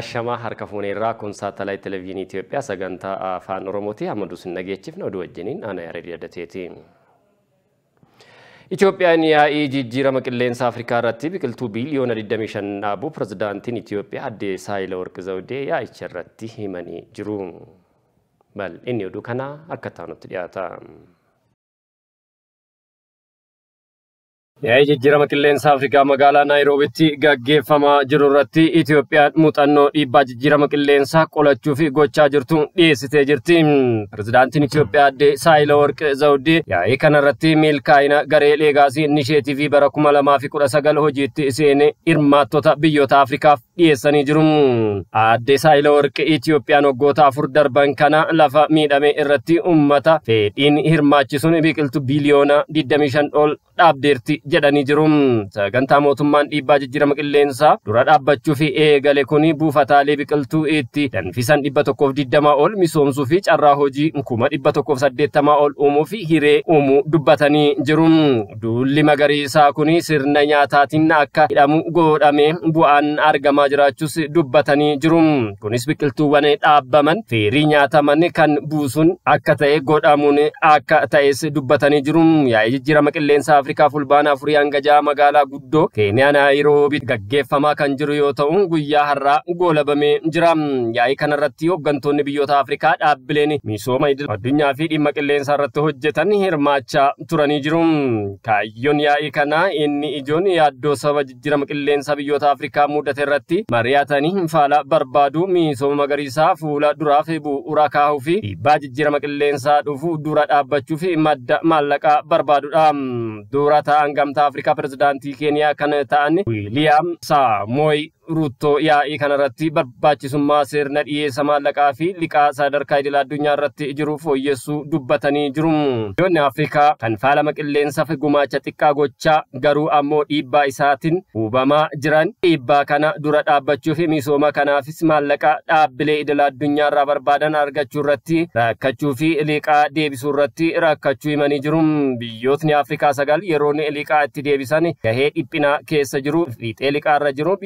አሸማ ሀርከ ፎኔራ ኩን ቴሌቪዥን ኢትዮጵያ ሰገንታ አፋን ኦሮሞቲ አመዱስ ነጌችፍ ነው ድወጅኒን አና ያሬድ ደቴቲ ኢትዮጵያን ያኢ ጅጅረመ አፍሪካ ረቲ ብቅልቱ ቢሊዮን ድደሚ ሸናቡ ፕሬዚዳንቲን ኢትዮጵያ አዴ ሳይለ ወርቅ ዘውዴ ያይቸ ረቲ ሂመኒ ጅሩ በል እኒ ዱ ከና ዲያታ Jijjiirama qilleensa Afrikaa magaalaa Naayiroobitti gaggeeffamaa jiru irratti Itoophiyaan muuxannoo dhiibbaa jijjiirama qilleensaa qolachuuf gochaa jirtu dhiyeessitee jirti. Pirezidaantiin Itoophiyaa adde Saayilawarq Zawudee yaa'ii kanarratti milkaa'ina garee Leegaasii nisheetii fi bara kuma lamaa fi kudha sagal hojiitti seenee hirmaattota biyyoota Afrikaaf dhiyeessanii jiru. Adde Saayilawarq Itoophiyaan waggoota afur darban kana lafa miidhame irratti uummata fedhiin hirmaachisuun biqiltuu biiliyoona 25 ol dhaabdeerti. jedhanii sagantaa mootummaan dhiibbaa Jijjirama qilleensaa dura dhaabbachuuf fi eegale kun buufataalee biqiltuu itti danfisan dhibba tokkoof digdamaa ol misoomsuu fi carraa hojii kuma dhibba tokkoof saddeettamaa ol uumuu fi hiree uumuu dubbatanii jiruun duulli isaa kun sirna nyaataatiin akka hidhamu godhame bu'aan argamaa jiraachuus dubbatanii jiruun kunis biqiltuuwwan dhaabbaman feerii nyaataman kan buusuun akka ta'e godhamuun akka ta'es dubbatanii jiruun yaa'ii jijjiirama qilleensa afrikaa fulbaanaaf afurii hanga magaalaa guddoo keenyaa naayiroobitti gaggeeffamaa kan jiru yoo ta'u guyyaa harraa goolabamee jira yaa'ii kanarratti hoggantoonni biyyoota afrikaa dhaabbileen misooma addunyaa fi dhimma qilleensaa irratti hojjetan hirmaachaa turanii jiru kaayyoon yaa'ii kana inni ijoon yaaddoo saba jijjiirama qilleensaa biyyoota afrikaa mudate irratti mari'atanii faala barbaadu misooma magariisaa fuula fi bu'uura kaahuu fi dhiibbaa jijjiirama qilleensaa dhufu dura dhaabbachuu fi madda maallaqaa barbaaduudha gamta afrika Presiden keenyaa kan ta'an liyaam saa mooy ruuttoo yaa'ii kanarratti barbaachisummaa seerna dhiyeessa maallaqaa fi liqaa sadarkaa idil addunyaa irratti jiru fooyyessuu dubbatanii jiru. Biyyoonni Afrikaa kan faalama fi gumaacha xiqqaa gochaa garuu ammoo dhiibbaa isaatiin hubamaa jiran dhiibbaa kana dura fi misooma kanaafis maallaqa dhaabbilee idil addunyaa irraa barbaadan argachuu irratti rakkachuu fi liqaa deebisuu irratti rakkachuu himanii jiru. Biyyootni Afrikaa sagal yeroonni liqaa itti deebisan gahee dhiphinaa keessa jiru fiixee liqaa irra jiru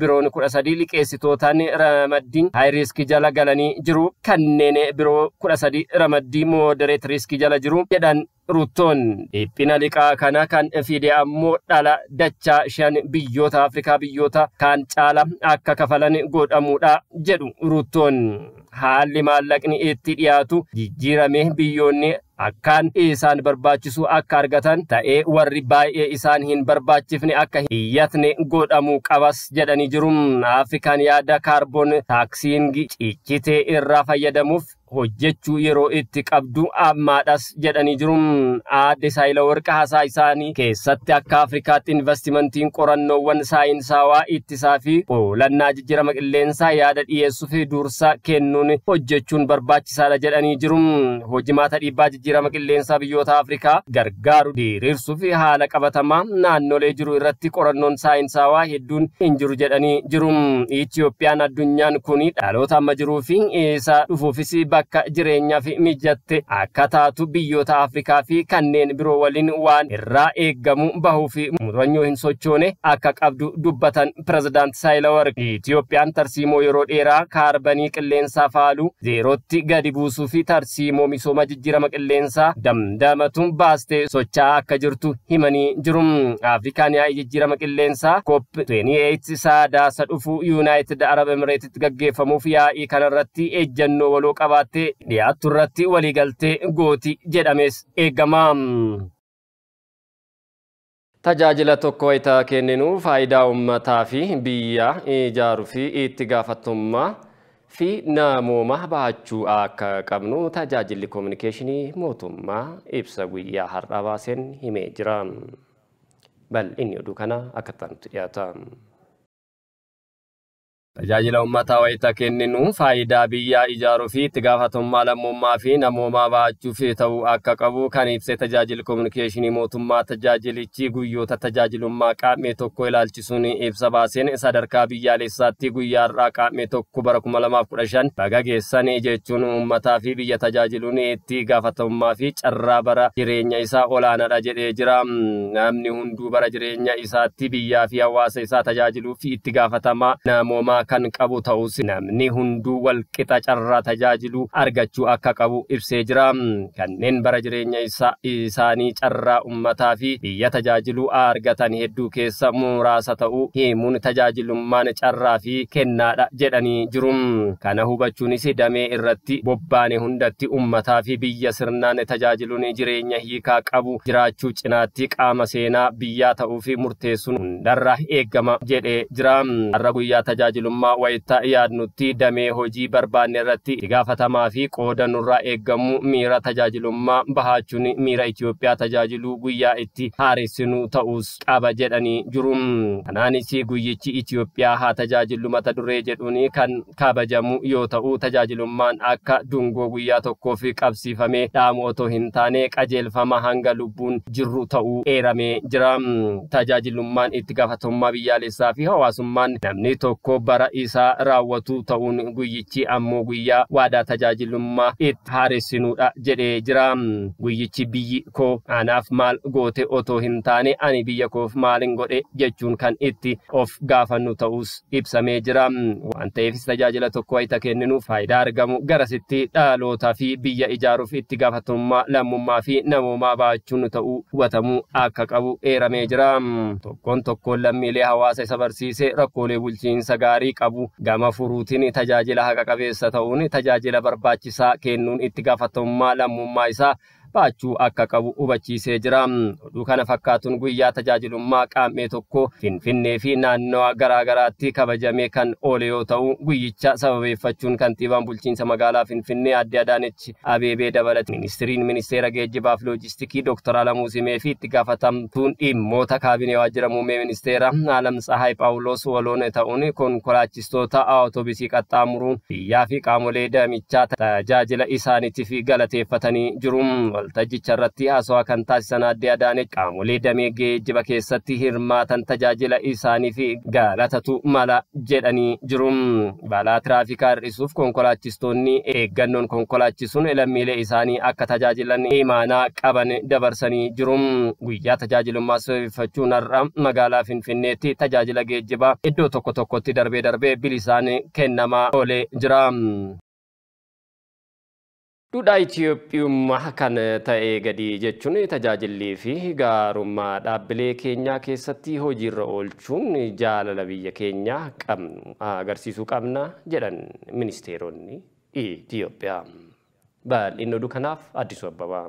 biroon kudha sadii liqeessitootaan ramaddii haayiriiskii jala galanii jiru kanneen biroo kudha sadii ramaddii moodereet jala jiru jedhan Ruttoon dhiphina liqaa kana kan fide ammoo dhala dachaa shan biyyoota Afrikaa biyyoota kaan caala akka kafalan godhamuudha jedhu Ruttoon Haalli maallaqni itti dhiyaatu jijjiirame biyyoonni akkaan isaan barbaachisuu akka argatan ta'ee warri baay'ee isaan hin barbaachifne akka hiyyatne godhamuu qabas jedhanii jirum afrikaan yaada kaarboon taaksiingi cichitee irraa fayyadamuuf hojjechuu yeroo itti qabdu ammaadhas jedhanii jiruun aadde Saayilawarqa hasaa isaanii keessatti akka Afrikaatti investimentiin qorannoowwan saayinsaawaa ittisaa fi oolannaa jijjiirama qilleensaa yaada dhiyeessuu dursa kennuun hojjechuun barbaachisaadha jedhanii jiruun hojimaata dhiibbaa jijjiirama qilleensaa biyyoota Afrikaa gargaaru dirirsuuf haala qabatamaa naannolee jiru irratti qorannoon saayinsaawaa hedduun hin jiru jedhanii jiruun Itoophiyaan addunyaan kun dhaloota amma dhufuufis bakka. akka jireenyaaf mijatte akka taatu biyyoota Afrikaa fi kanneen biroo waliin waan irraa eeggamu bahuu fi muranyoo hin sochoone akka qabdu dubbatan pirezidaant Saayilawarq. Itiyoophiyaan tarsiimoo yeroo dheeraa kaarbanii qilleensaa faalu zeerootti gadi buusuu fi tarsiimoo misooma jijjiirama qilleensaa damdamatuun baastee sochaa akka jirtu himanii jiru. Afrikaan yaa'ii jijjiirama qilleensaa COP 28 saadaasa dhufu Yuunaayitid Arab Emireetitti gaggeeffamuuf yaa'ii kanarratti ejjennoo waloo qabaata. Tajaajila tokko wayitaa kenninu faayidaa uummataa fi biyya ijaaruu fi itti gaafatummaa fi namooma bahachuu akka qabnu tajaajilli koominikeeshinii mootummaa ibsa guyyaa har'a baaseen himee jira. Bal'inni oduu kana akka ta'antu dhiyaata. Tajaajila uummataa wayitaa kenninu faayidaa biyyaa ijaaruu fi itti gaafatamummaa lammummaa fi namoomaa ba'achuuf ta'uu akka qabu kan ibse tajaajila kominikeeshinii mootummaa tajaajilichi guyyoota tajaajilummaa qaamee tokko ilaalchisuun ibsa baaseen sadarkaa biyyaalessaatti guyyaa har'aa qaamee tokko bara kuma lamaaf kudha jechuun uummataa fi biyya tajaajiluun itti gaafatamummaa fi carraa bara jireenya isaa olaanaadha jedhee jira. Namni hunduu bara jireenya isaatti biyyaa fi hawaasa isaa tajaajiluuf itti gaafatamaa kan qabu ta'us namni hundu wal qixa carraa arga argachuu akka qabu ibsee jira kanneen bara jireenya isaanii carraa ummataa fi biyya tajaajilu argatan hedduu keessa muraasa ta'u himuun tajaajilummaan carraa fi kennaadha jedhanii jiru kana hubachuunis damee irratti bobbaane hundatti ummataa fi biyya sirnaan tajaajiluun jireenya hiikaa qabu jiraachuu cinaatti qaama na biya tau fi murteessuun hundarra eegama jedhee jira har'a guyyaa tajaajilummaa. mootummaa wayittaa yaadnutti damee hojii barbaanne irratti gaafatamaa fi qooda eeggamu miira tajaajilummaa bahachuun miira Itoophiyaa tajaajiluu guyyaa itti haaressinu ta'us qaba jedhanii jiru. Kanaanis guyyichi Itoophiyaa haa tajaajilu mata duree jedhuun kan kabajamu yoo ta'u tajaajilummaan akka dungoo guyyaa tokkoof qabsiifamee dhaamu otoo hintaane qajeelfama hanga lubbuun jirru ta'uu eeramee jira. Tajaajilummaan itti gaafatamummaa biyyaalessaa fi hawaasummaan namni tokko bara isaa raawwatu ta'uun guyyichi ammoo guyyaa waadaa tajaajilummaa itti haaressinuudha jedhee jira. Guyyichi biyyi koo anaaf maal goote otoo hin taane ani biyya koof maalin godhe jechuun kan itti of gaafannu ta'us ibsamee jira. Waan ta'eefis tajaajila tokko wayita kenninu faayidaa argamu garasitti dhaalootaa fi biyya ijaaruuf itti gaafatamummaa lammummaa fi namooma baachuun ta'uu hubatamuu akka qabu eeramee jira. Tokkoon tokkoon lammiilee hawaasa isa barsiisee rakkoolee bulchiinsa gaarii. qabu gama furuutiin tajaajila haqa qabeessa ta'uun tajaajila barbaachisaa kennuun itti gaafatamummaa lammummaa isaa baachuu akka qabu hubachiisee jira. Oduu kana fakkaatuun guyyaa tajaajilummaa qaamee tokko Finfinnee fi naannawa garaagaraatti kabajamee kan oole yoo ta'u guyyicha sababeeffachuun kantiibaan bulchiinsa magaalaa Finfinnee adde Adaanechi Abeebee dabalate. Ministiriin ministeera geejjibaaf loojistikii Dr. Alamuu fi itti gaafatamtuun dhimmoota kaabinee waajjira muummee ministeera Alam Tsahaay Phaawulos waloon ta'uun konkolaachistoota awutoobisii qaxxaamuruun biyyaa fi qaamolee damichaa tajaajila isaaniitiif galateeffatanii jiru. waltajjicha irratti haasawaa kan taasisan addee Adaaneech qaamolee damee geejjiba keessatti hirmaatan tajaajila isaanii fi gaalatatu mala jedhanii jiru. Balaa tiraafikaa hir'isuuf konkolaachistoonni eeggannoon konkolaachisuun lammiilee isaanii akka tajaajilan imaanaa qaban dabarsanii jiru. Guyyaa tajaajilummaa sirreeffachuun har'a magaalaa Finfinneetti tajaajila geejjibaa iddoo tokko tokkotti darbee darbee bilisaan kennamaa oolee jira. Duudhaa kan eh, ta'e gadii jechuun tajaajillii fi gaarummaa dhaabbilee keenyaa keessatti hojiirra oolchuun jaalala biyya keenyaa qabnu agarsiisuu qabna jedhan ministeeronni Itoophiyaa. Bal'inni oduu kanaaf addisu Abbabaa.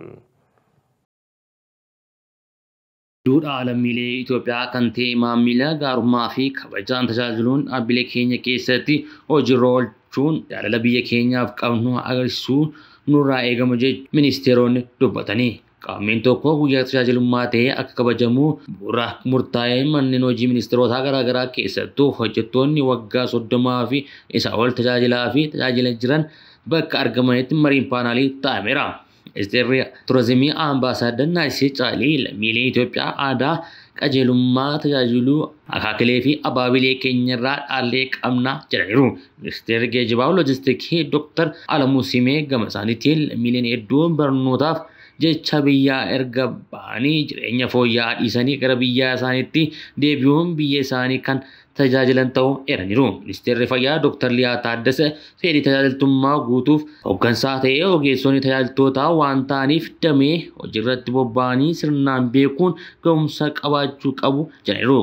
Duudhaa lammiilee Itoophiyaa kan ta'e maamila gaarummaa fi kabajaan tajaajiluun dhaabbilee keenya keessatti hojiirra oolchuun jaalala biyya keenyaaf qabnu agarsiisuu nurraa eegamu jech ministeeroonni dubbatanii. qaameen tokko guyyaa tajaajilummaa ta'ee akka kabajamu bu'uura murtaa'ee manneen hojii ministeerotaa garaagaraa keessattuu hojjettoonni waggaa soddomaa fi isaa ol tajaajilaa fi tajaajila jiran bakka argamanitti mariin paanaalii ta'ameera. Ministeerri Turizimii Ambaasaadda Naasii Caalii lammiilee Itoophiyaa aadaa qajeelummaa tajaajiluu akaakilee fi abaabilee keenyarraa dhaallee qabna jedhaniiru. Ministeerri geejjibaa loojistikii Dr. Alamuu Simee gama isaaniitiin lammiileen hedduu barnootaaf jecha biyyaa erga ba'anii jireenya fooyya'aa dhiisanii gara biyyaa isaaniitti deebi'uun biyya isaanii kan tajaajilan ta'uu eeraniiru. Ministeerri fayyaa Dr. Liyaa Taaddasee fedhii tajaajiltummaa guutuuf hooggansaa ta'e ogeessonni tajaajiltoota waan ta'aniif damee hojiirratti bobba'anii sirnaan beekuun gamumsa qabaachuu qabu jedhaniiru.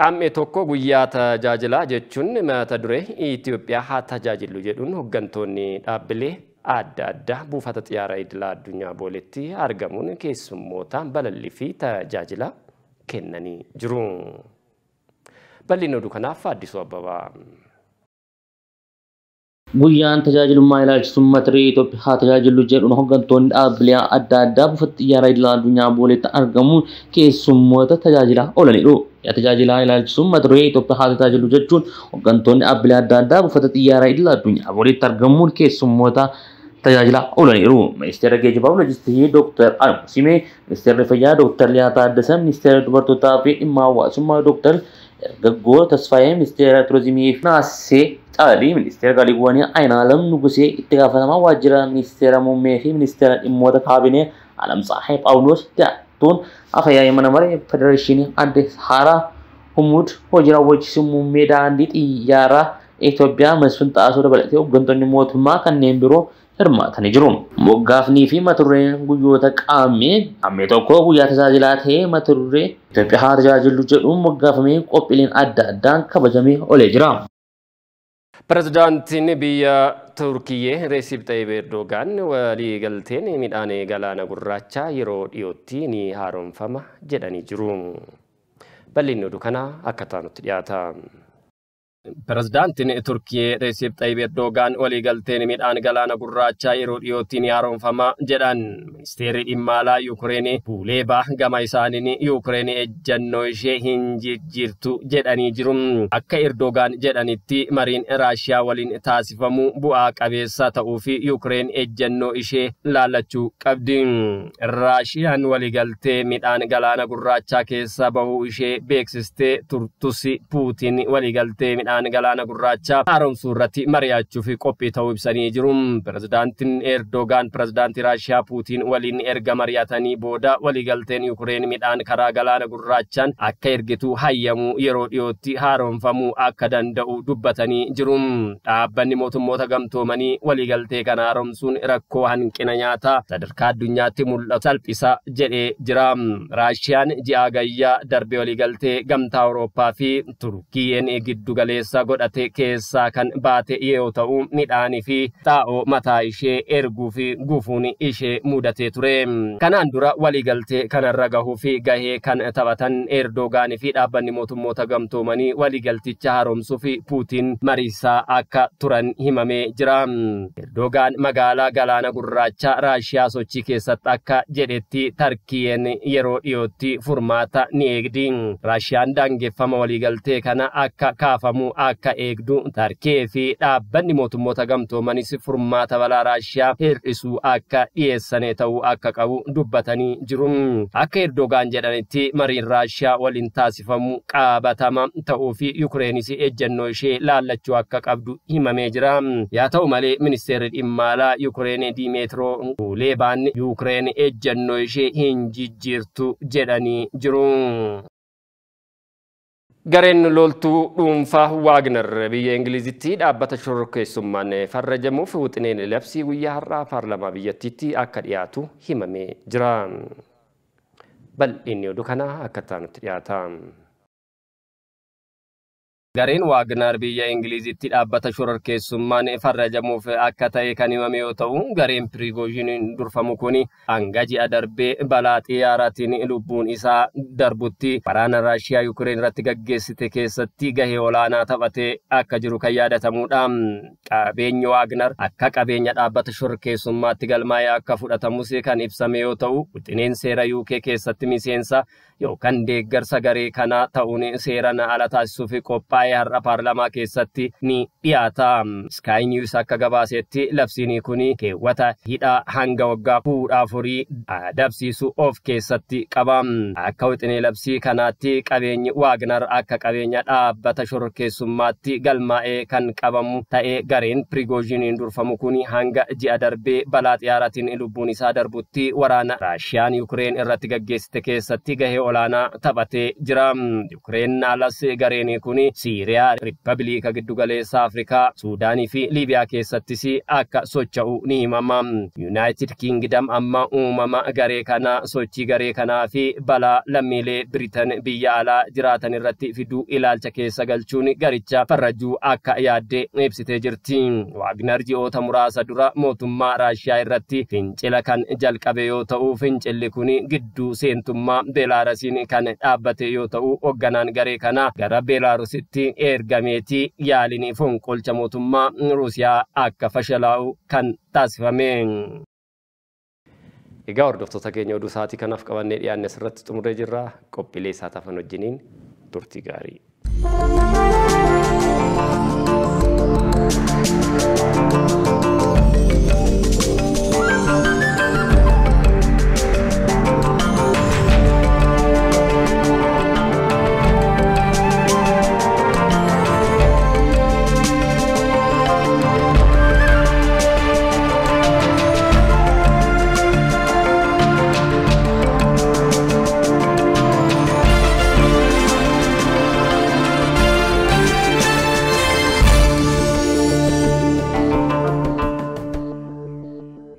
Qaammee tokko guyyaa tajaajilaa jechuun mata duree Itoophiyaa haa tajaajilu jedhuun hoggantoonni dhaabbilee adda addaa buufata xiyyaara idilaa addunyaa booletti argamuun keessummoota balalli fi tajaajila kennanii jiru. በሊነዱ ከናፋ አዲሱ አበባ ጉያን ተጃጅሉ ማይላች ሱመትሪ ኢትዮጵያ ተጃጅሉ ጀሉ ነው ገንቶን አብሊያ አዳዳ ቡፈት ያራ ይላሉኛ ቦሌ ተአርገሙ ከሱመተ ተጃጅላ ኦለኒሩ የተጃጅላ ይላል ሱመትሪ ኢትዮጵያ ተጃጅሉ ጀጁን ገንቶን አብሊያ አዳዳ ቡፈት ያራ ይላሉኛ ቦሌ ተአርገሙ ከሱመተ ተጃጅላ ኦለኒሩ ሚኒስቴር ገጅባው ለጅስት ይሄ ዶክተር አለሙ ሲሜ ሚኒስቴር ዶክተር ሊያ ታደሰ ሚኒስቴር ዱበርቶ ኢማዋ ሱማ ዶክተር ገጎ ተስፋዬ ሚስቴር ቱሪዝሚ ፍናሴ ጣሊ ሚኒስቴር ጋሊጎኒ አይናለም ንጉሴ ኢትጋፈተማ ዋጅረ ሚኒስቴር ሙሜፊ ሚኒስቴር ኢሞተ ካቢኔ አለም ፀሐይ ጳውሎስ ዳቶን አፈያ የመነመር ፌዴሬሽን አንድ ሀራ ሁሙድ ሆጅራ ወጅ ስሙ ሜዳ እንዲ ጥያራ ኢትዮጵያ መስፍን ጣሶ ደበለቴው ገንጦኝ ሞቱማ ከኔም ቢሮ hirmaatanii jiru. Moggaafnii fi maturree guyyoota qaamee qaamee tokko guyyaa tajaajilaa ta'ee maturee Itoophiyaa haa jedhu moggaafamee qophiileen adda addaan kabajamee olee jira. Pireezidaantiin biyya Turkiyyee Reesib Tayyip Erdogaan waliigalteen midhaan galaana gurraachaa yeroo dhiyootti ni haaromfama jedhanii jiru. Bal'inni oduu kanaa akka taanutti dhiyaata. Pireezidaantiin turkiye Resiib Xayyib Erdoogaan waliigalteen midhaan galaana gurraachaa yeroo dhiyootiin yaaroonfamaa jedhan. Ministeerri dhimma alaa Buleba gama isaaniin Yuukireen ejjannoo ishee hin jijjiirtu jedhanii jiru. Akka Erdoogaan jedhanitti mariin Raashiyaa waliin taasifamu bu'aa qabeessa ta'uu fi Yuukireen ejjannoo ishee laallachuu qabdi. Raashiyaan waliigaltee midhaan galaana gurraachaa keessa bahuu ishee beeksistee turtus Putin waliigaltee midhaan Itoophiyaan galaana gurraachaa haaromsuu irratti mari'achuuf qophii ta'uu ibsanii jiru. Pirezidaantiin Erdogaan pirezidaantii Raashiyaa Puutiin waliin erga mari'atanii booda waliigalteen Yukureen midhaan karaa galaana gurraachaan akka ergitu hayyamuu yeroo dhiyootti haaromfamuu akka danda'u dubbatanii jiru. Dhaabbanni mootummoota gamtoomanii waliigaltee kan haaromsuun rakkoo hanqina nyaataa sadarkaa addunyaatti mul'atu salphisa jedhee jira. Raashiyaan ji'a darbee waliigaltee gamtaa Awurooppaa fi Turkiyeen giddugaleessa. keessa godhate keessaa kan baate yoo ta'u midhaanii fi xaa'oo mataa ishee erguu fi gufuun ishee mudatee ture. Kanaan dura waliigaltee kanarra gahuu fi gahee kan taphatan Erdogaanii fi dhaabbanni mootummoota gamtoomanii waliigalticha haaromsuu fi Puutiin mariisaa akka turan himamee jira. Erdogaan magaalaa galaana gurraacha Raashiyaa sochii keessatti akka jedhetti Tarkiyeen yeroo dhiyootti furmaata ni eegdi. Raashiyaan daangeffama waliigaltee kana akka kaafamu akka eegduu, tarkee fi dhaabbanni mootummoota gamtoomaniis furmaata balaa raashiyaa hir'isuu akka dhiyeessane ta'uu akka qabu dubbatanii jiru. Akka Erdogaan jedhanitti mariin raashiyaa waliin taasifamu qaabatama ta'uu fi Yukireenis ejjennoo ishee laallachuu akka qabdu himamee jira. Yaa ta'u malee ministeerri dhimma alaa Yukireen Dimeetiroo Leebaan Yukireen ejjennoo ishee hin jijjiirtu jedhanii jiru. Gareen loltuu dhuunfaa Waagner biyya Ingilizitti dhaabbata shororkeessummaan farrajamuuf wixineen labsii guyyaa har'aa paarlaamaa biyyattiitti akka dhiyaatu himamee jira. inni oduu kanaa akka nutti dhiyaata. Gareen waagnar biyya Ingilizitti dhaabbata shororkeessummaan farrajamuuf akka ta'e kan himame yoo ta'u, gareen Pirigoozhin durfamu kun hanga ji'a darbee balaa xiyyaaraatiin lubbuun isaa darbutti waraana Raashiyaa Yukireen irratti gaggeessite keessatti gahee olaanaa taphatee akka jiru kan yaadatamudha. Qabeenyi Waagnaar akka qabeenya dhaabbata shororkeessummaatti galmaa'ee akka fudhatamus kan ibsame yoo ta'u, qixineen seera UK keessatti miseensa yookaan deeggarsa garee kana ta'uun seeraan ala taasisuuf qophaa'e. har'a paarlamaa keessatti ni dhiyaata. Sky News akka gabaasetti labsinii kun keewwata hidhaa hanga waggaa fuudhaa afurii dabsiisu of keessatti qaba. Akka wixinee labsii kanaatti qabeenyi Waagnar akka qabeenya dhaabbata shororkeessummaatti galmaa'ee kan qabamu ta'ee gareen Pirigooziniin durfamu kun hanga ji'a darbee balaa xiyyaaratiin lubbuun isaa darbutti waraana Raashiyaan yukreen irratti gaggeessite keessatti gahee olaanaa taphatee jira. Yukureen alas gareen kun si hiriyaa rippaabiliika giddugaleessa afrikaa suudaanii fi liibiyaa keessattis akka socho'u ni himama yuunaayitid kiingidam amma uumama garee kanaa sochii garee kanaa fi balaa lammiilee biritan biyya alaa jiraatan irratti fiduu ilaalcha keessa galchuun garicha farrajuu akka yaaddee ibsitee jirti waagnar ji'oota muraasa dura mootummaa raashiyaa irratti fincila kan jalqabe yoo ta'u fincilli kun gidduu seentummaa beelaarasiin kan dhaabbate yoo ta'u hoogganaan garee kana gara irratti ergameeti yaaliiniif qolcha mootummaa ruusiyaa akka fashalaa'u kan taasifame. Egaa hordoftoota keenya oduu sa'aatii kanaaf qabannee dhiyaanne asirratti xumuree jirra. Qophiilee isaa tafan wajjiniin turtii gaarii.